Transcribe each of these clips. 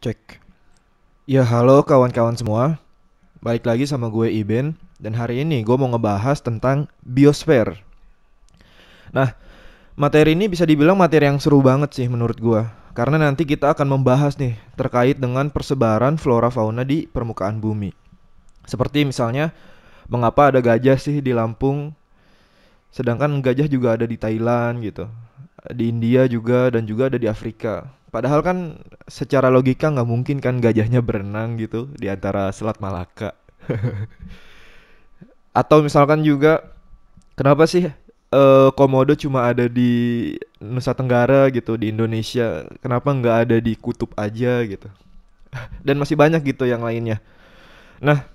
Cek. Ya halo kawan-kawan semua. Balik lagi sama gue Iben dan hari ini gue mau ngebahas tentang biosfer. Nah, materi ini bisa dibilang materi yang seru banget sih menurut gue. Karena nanti kita akan membahas nih terkait dengan persebaran flora fauna di permukaan bumi. Seperti misalnya mengapa ada gajah sih di Lampung sedangkan gajah juga ada di Thailand gitu. Di India juga dan juga ada di Afrika Padahal kan secara logika nggak mungkin kan gajahnya berenang gitu di antara Selat Malaka. Atau misalkan juga kenapa sih uh, komodo cuma ada di Nusa Tenggara gitu di Indonesia? Kenapa nggak ada di Kutub aja gitu? Dan masih banyak gitu yang lainnya. Nah,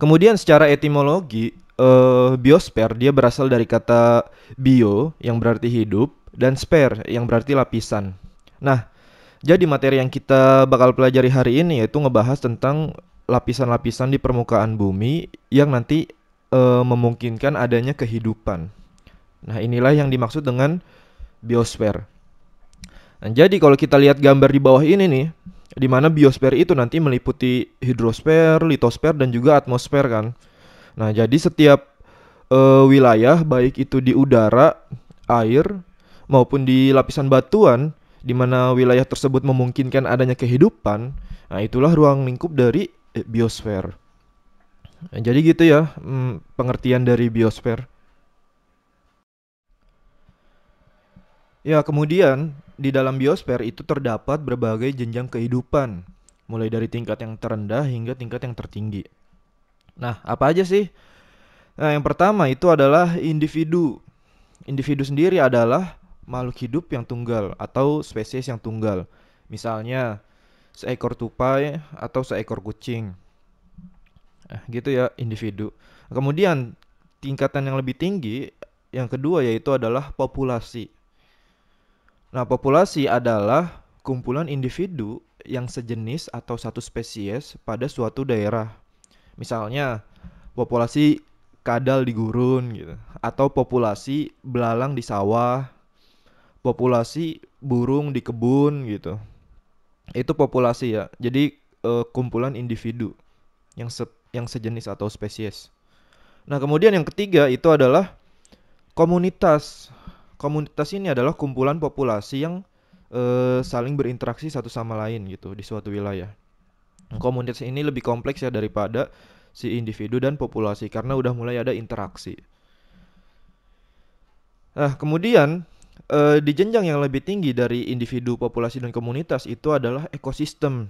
kemudian secara etimologi uh, eh, biosper dia berasal dari kata bio yang berarti hidup dan spare yang berarti lapisan. Nah, jadi materi yang kita bakal pelajari hari ini yaitu ngebahas tentang lapisan-lapisan di permukaan bumi yang nanti e, memungkinkan adanya kehidupan. Nah, inilah yang dimaksud dengan biosfer. Nah, jadi kalau kita lihat gambar di bawah ini nih, di mana biosfer itu nanti meliputi hidrosfer, litosfer dan juga atmosfer kan. Nah, jadi setiap e, wilayah baik itu di udara, air maupun di lapisan batuan di mana wilayah tersebut memungkinkan adanya kehidupan, nah itulah ruang lingkup dari eh, biosfer. Nah, jadi gitu ya hmm, pengertian dari biosfer. Ya, kemudian di dalam biosfer itu terdapat berbagai jenjang kehidupan, mulai dari tingkat yang terendah hingga tingkat yang tertinggi. Nah, apa aja sih? Nah, yang pertama itu adalah individu. Individu sendiri adalah makhluk hidup yang tunggal atau spesies yang tunggal. Misalnya seekor tupai atau seekor kucing. Eh, gitu ya individu. Kemudian tingkatan yang lebih tinggi yang kedua yaitu adalah populasi. Nah, populasi adalah kumpulan individu yang sejenis atau satu spesies pada suatu daerah. Misalnya, populasi kadal di gurun gitu, atau populasi belalang di sawah, populasi burung di kebun gitu. Itu populasi ya. Jadi uh, kumpulan individu yang se yang sejenis atau spesies. Nah, kemudian yang ketiga itu adalah komunitas. Komunitas ini adalah kumpulan populasi yang uh, saling berinteraksi satu sama lain gitu di suatu wilayah. Komunitas ini lebih kompleks ya daripada si individu dan populasi karena udah mulai ada interaksi. Nah, kemudian uh, di jenjang yang lebih tinggi dari individu, populasi dan komunitas itu adalah ekosistem.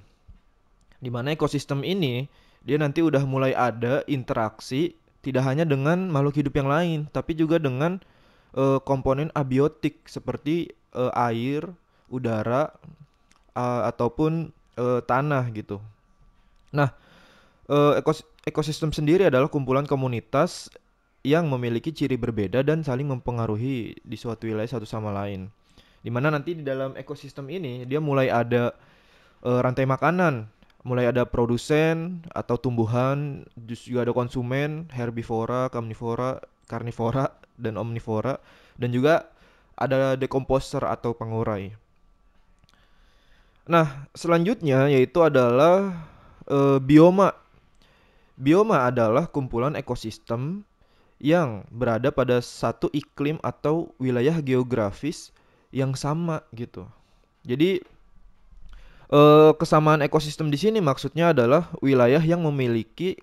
Di mana ekosistem ini dia nanti udah mulai ada interaksi tidak hanya dengan makhluk hidup yang lain, tapi juga dengan uh, komponen abiotik seperti uh, air, udara uh, ataupun uh, tanah gitu. Nah, uh, ekos ekosistem sendiri adalah kumpulan komunitas yang memiliki ciri berbeda dan saling mempengaruhi di suatu wilayah satu sama lain. Dimana nanti di dalam ekosistem ini dia mulai ada e, rantai makanan, mulai ada produsen atau tumbuhan, juga ada konsumen, herbivora, karnivora, karnivora dan omnivora, dan juga ada dekomposer atau pengurai. Nah, selanjutnya yaitu adalah e, bioma. Bioma adalah kumpulan ekosistem yang berada pada satu iklim atau wilayah geografis yang sama gitu. Jadi eh, kesamaan ekosistem di sini maksudnya adalah wilayah yang memiliki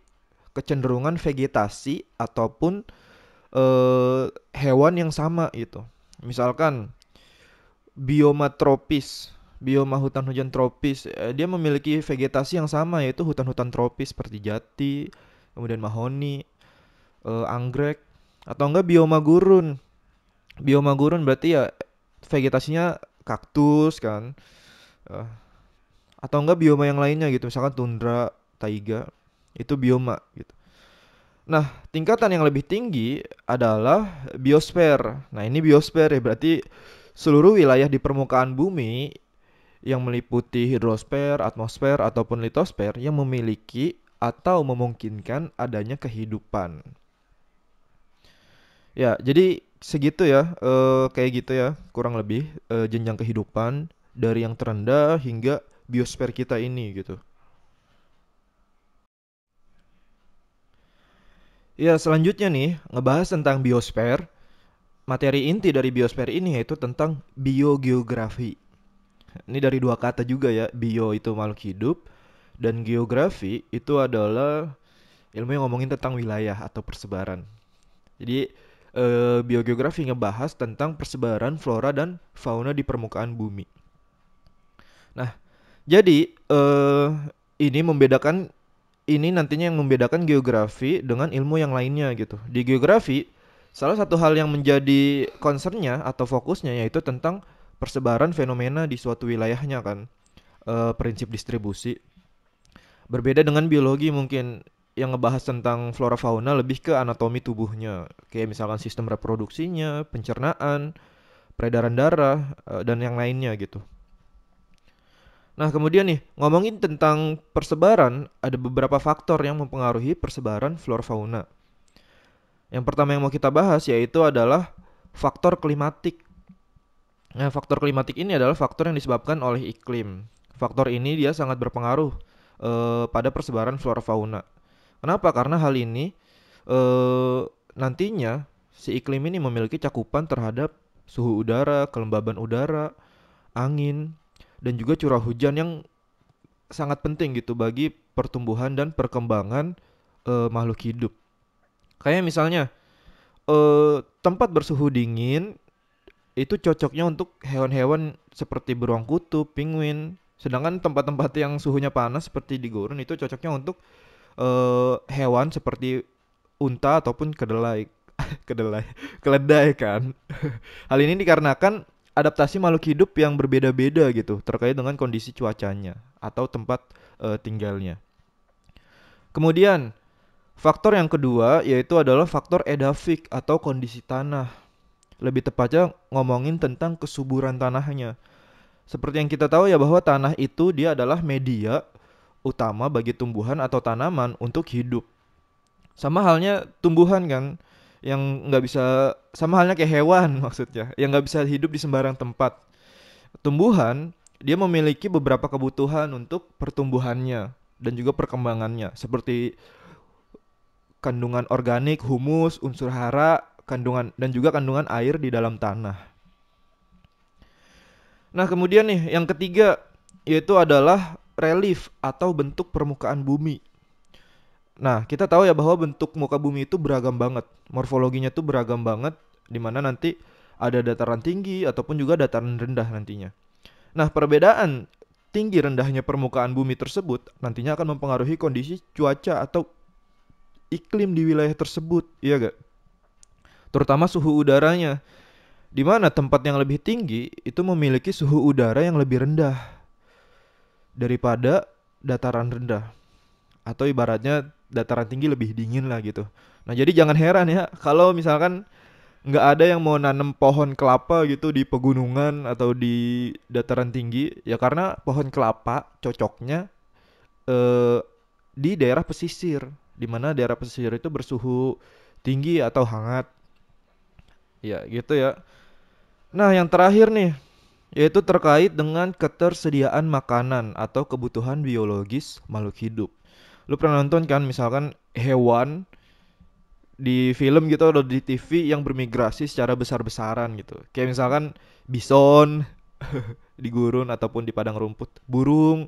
kecenderungan vegetasi ataupun eh, hewan yang sama gitu. Misalkan bioma tropis, bioma hutan hujan tropis, eh, dia memiliki vegetasi yang sama yaitu hutan-hutan tropis seperti jati, kemudian mahoni, uh, anggrek atau enggak bioma gurun. Bioma gurun berarti ya vegetasinya kaktus kan. Uh, atau enggak bioma yang lainnya gitu, misalkan tundra, taiga, itu bioma gitu. Nah, tingkatan yang lebih tinggi adalah biosfer. Nah, ini biosfer ya berarti seluruh wilayah di permukaan bumi yang meliputi hidrosfer, atmosfer, ataupun litosfer yang memiliki atau memungkinkan adanya kehidupan. Ya, jadi segitu ya, e, kayak gitu ya, kurang lebih e, jenjang kehidupan dari yang terendah hingga biosfer kita ini gitu. Ya, selanjutnya nih, ngebahas tentang biosfer. Materi inti dari biosfer ini yaitu tentang biogeografi. Ini dari dua kata juga ya, bio itu makhluk hidup dan geografi itu adalah ilmu yang ngomongin tentang wilayah atau persebaran. Jadi Eh, biogeografi ngebahas tentang persebaran flora dan fauna di permukaan bumi. Nah, jadi eh, ini membedakan ini nantinya yang membedakan geografi dengan ilmu yang lainnya gitu. Di geografi salah satu hal yang menjadi concernnya atau fokusnya yaitu tentang persebaran fenomena di suatu wilayahnya kan e, prinsip distribusi berbeda dengan biologi mungkin yang ngebahas tentang flora fauna lebih ke anatomi tubuhnya, kayak misalkan sistem reproduksinya, pencernaan, peredaran darah eh, dan yang lainnya gitu. Nah, kemudian nih, ngomongin tentang persebaran, ada beberapa faktor yang mempengaruhi persebaran flora fauna. Yang pertama yang mau kita bahas yaitu adalah faktor klimatik. Nah, faktor klimatik ini adalah faktor yang disebabkan oleh iklim. Faktor ini dia sangat berpengaruh eh, pada persebaran flora fauna. Kenapa? Karena hal ini eh, nantinya si iklim ini memiliki cakupan terhadap suhu udara, kelembaban udara, angin, dan juga curah hujan yang sangat penting gitu bagi pertumbuhan dan perkembangan eh, makhluk hidup. Kayak misalnya eh, tempat bersuhu dingin itu cocoknya untuk hewan-hewan seperti beruang kutub, penguin. Sedangkan tempat-tempat yang suhunya panas seperti di gurun itu cocoknya untuk uh, hewan seperti unta ataupun kedelai kedelai keledai kan. Hal ini dikarenakan adaptasi makhluk hidup yang berbeda-beda gitu terkait dengan kondisi cuacanya atau tempat uh, tinggalnya. Kemudian faktor yang kedua yaitu adalah faktor edafik atau kondisi tanah. Lebih tepatnya ngomongin tentang kesuburan tanahnya. Seperti yang kita tahu ya bahwa tanah itu dia adalah media utama bagi tumbuhan atau tanaman untuk hidup. Sama halnya tumbuhan kan yang nggak bisa sama halnya kayak hewan maksudnya yang nggak bisa hidup di sembarang tempat. Tumbuhan dia memiliki beberapa kebutuhan untuk pertumbuhannya dan juga perkembangannya seperti kandungan organik, humus, unsur hara, kandungan dan juga kandungan air di dalam tanah. Nah, kemudian nih yang ketiga yaitu adalah relief atau bentuk permukaan bumi. Nah, kita tahu ya bahwa bentuk muka bumi itu beragam banget. Morfologinya tuh beragam banget di mana nanti ada dataran tinggi ataupun juga dataran rendah nantinya. Nah, perbedaan tinggi rendahnya permukaan bumi tersebut nantinya akan mempengaruhi kondisi cuaca atau iklim di wilayah tersebut, iya gak? Terutama suhu udaranya, di mana tempat yang lebih tinggi itu memiliki suhu udara yang lebih rendah daripada dataran rendah atau ibaratnya dataran tinggi lebih dingin lah gitu. Nah jadi jangan heran ya kalau misalkan nggak ada yang mau nanam pohon kelapa gitu di pegunungan atau di dataran tinggi ya karena pohon kelapa cocoknya eh, di daerah pesisir di mana daerah pesisir itu bersuhu tinggi atau hangat ya gitu ya nah yang terakhir nih yaitu terkait dengan ketersediaan makanan atau kebutuhan biologis makhluk hidup. Lu pernah nonton kan misalkan hewan di film gitu atau di TV yang bermigrasi secara besar-besaran gitu. Kayak misalkan bison di gurun ataupun di padang rumput, burung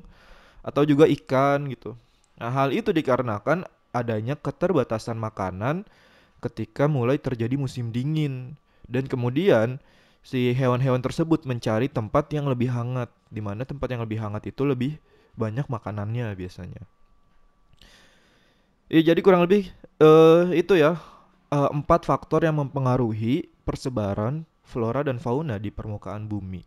atau juga ikan gitu. Nah, hal itu dikarenakan adanya keterbatasan makanan ketika mulai terjadi musim dingin dan kemudian si hewan-hewan tersebut mencari tempat yang lebih hangat, di mana tempat yang lebih hangat itu lebih banyak makanannya biasanya. Ya, jadi kurang lebih uh, itu ya uh, empat faktor yang mempengaruhi persebaran flora dan fauna di permukaan bumi.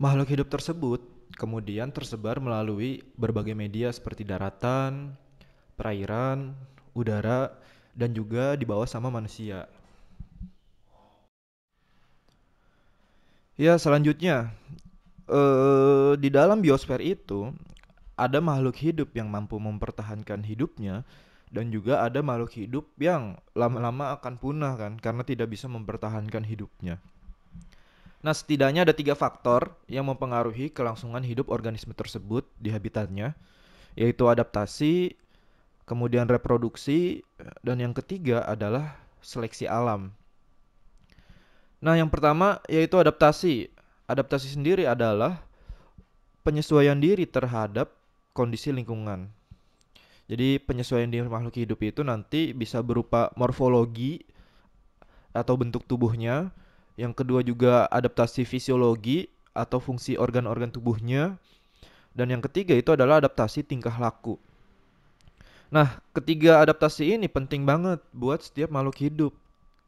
Makhluk hidup tersebut kemudian tersebar melalui berbagai media seperti daratan, perairan, udara, dan juga dibawa sama manusia Ya selanjutnya eh, di dalam biosfer itu ada makhluk hidup yang mampu mempertahankan hidupnya dan juga ada makhluk hidup yang lama-lama akan punah kan karena tidak bisa mempertahankan hidupnya. Nah setidaknya ada tiga faktor yang mempengaruhi kelangsungan hidup organisme tersebut di habitatnya yaitu adaptasi, kemudian reproduksi, dan yang ketiga adalah seleksi alam. Nah, yang pertama yaitu adaptasi. Adaptasi sendiri adalah penyesuaian diri terhadap kondisi lingkungan. Jadi penyesuaian diri makhluk hidup itu nanti bisa berupa morfologi atau bentuk tubuhnya. Yang kedua juga adaptasi fisiologi atau fungsi organ-organ tubuhnya. Dan yang ketiga itu adalah adaptasi tingkah laku. Nah, ketiga adaptasi ini penting banget buat setiap makhluk hidup.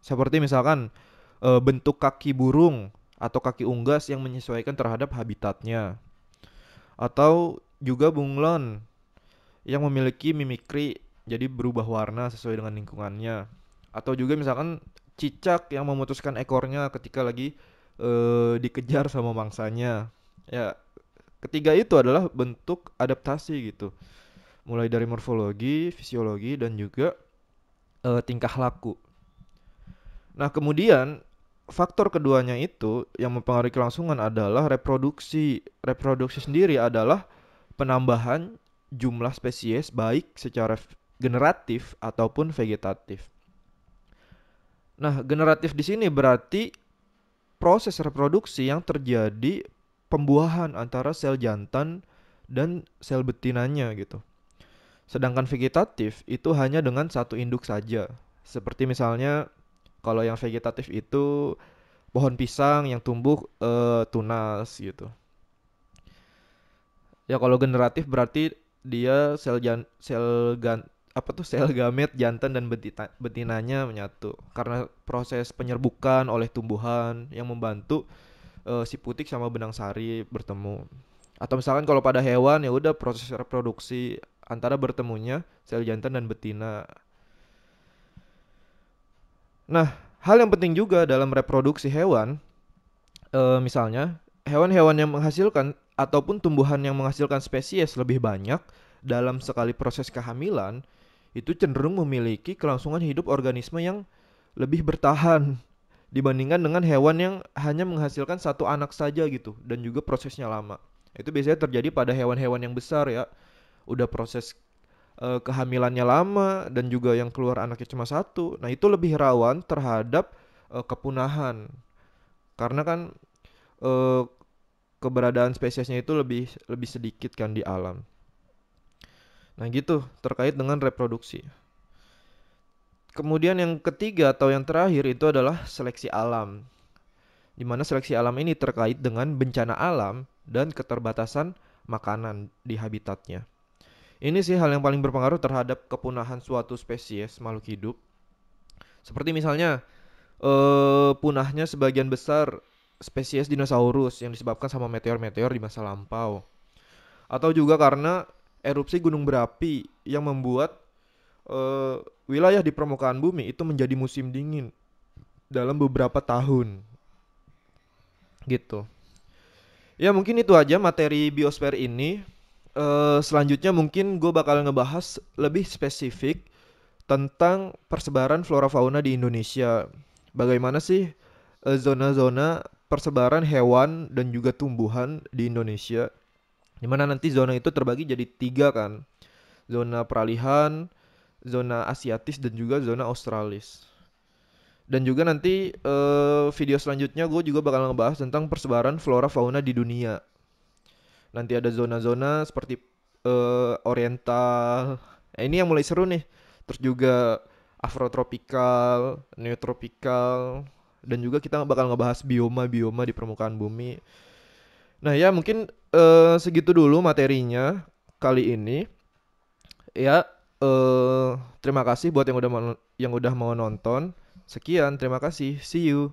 Seperti misalkan Eh, bentuk kaki burung atau kaki unggas yang menyesuaikan terhadap habitatnya. Atau juga bunglon yang memiliki mimikri jadi berubah warna sesuai dengan lingkungannya. Atau juga misalkan cicak yang memutuskan ekornya ketika lagi e, dikejar sama mangsanya. Ya, ketiga itu adalah bentuk adaptasi gitu mulai dari morfologi, fisiologi, dan juga e, tingkah laku. Nah, kemudian faktor keduanya itu yang mempengaruhi kelangsungan adalah reproduksi. Reproduksi sendiri adalah penambahan jumlah spesies baik secara generatif ataupun vegetatif. Nah, generatif di sini berarti proses reproduksi yang terjadi pembuahan antara sel jantan dan sel betinanya gitu. Sedangkan vegetatif itu hanya dengan satu induk saja. Seperti misalnya kalau yang vegetatif itu pohon pisang yang tumbuh uh, tunas gitu. Ya kalau generatif berarti dia sel jan sel gan apa tuh sel gamet jantan dan betina, betinanya menyatu karena proses penyerbukan oleh tumbuhan yang membantu uh, si putik sama benang sari bertemu atau misalkan kalau pada hewan ya udah proses reproduksi antara bertemunya sel jantan dan betina Nah, hal yang penting juga dalam reproduksi hewan, e, misalnya hewan-hewan yang menghasilkan ataupun tumbuhan yang menghasilkan spesies lebih banyak dalam sekali proses kehamilan itu cenderung memiliki kelangsungan hidup organisme yang lebih bertahan dibandingkan dengan hewan yang hanya menghasilkan satu anak saja gitu dan juga prosesnya lama. Itu biasanya terjadi pada hewan-hewan yang besar ya. Udah proses uh, kehamilannya lama dan juga yang keluar anaknya cuma satu. Nah, itu lebih rawan terhadap uh, kepunahan. Karena kan uh, keberadaan spesiesnya itu lebih lebih sedikit kan di alam. Nah, gitu terkait dengan reproduksi. Kemudian yang ketiga atau yang terakhir itu adalah seleksi alam. Di mana seleksi alam ini terkait dengan bencana alam dan keterbatasan makanan di habitatnya. Ini sih hal yang paling berpengaruh terhadap kepunahan suatu spesies makhluk hidup. Seperti misalnya eh, punahnya sebagian besar spesies dinosaurus yang disebabkan sama meteor-meteor di masa lampau. Atau juga karena erupsi gunung berapi yang membuat eh, wilayah di permukaan bumi itu menjadi musim dingin dalam beberapa tahun. Gitu. Ya mungkin itu aja materi biosfer ini. Eh, selanjutnya mungkin gue bakal ngebahas lebih spesifik tentang persebaran flora fauna di Indonesia. Bagaimana sih eh, zona-zona persebaran hewan dan juga tumbuhan di Indonesia? Dimana nanti zona itu terbagi jadi tiga kan? Zona peralihan, zona asiatis dan juga zona australis. Dan juga nanti uh, video selanjutnya gue juga bakal ngebahas tentang persebaran flora fauna di dunia nanti ada zona-zona seperti uh, oriental nah, ini yang mulai seru nih terus juga afrotropikal neotropikal dan juga kita bakal ngebahas bioma-bioma di permukaan bumi nah ya mungkin uh, segitu dulu materinya kali ini ya uh, terima kasih buat yang udah yang udah mau nonton sekian terima kasih see you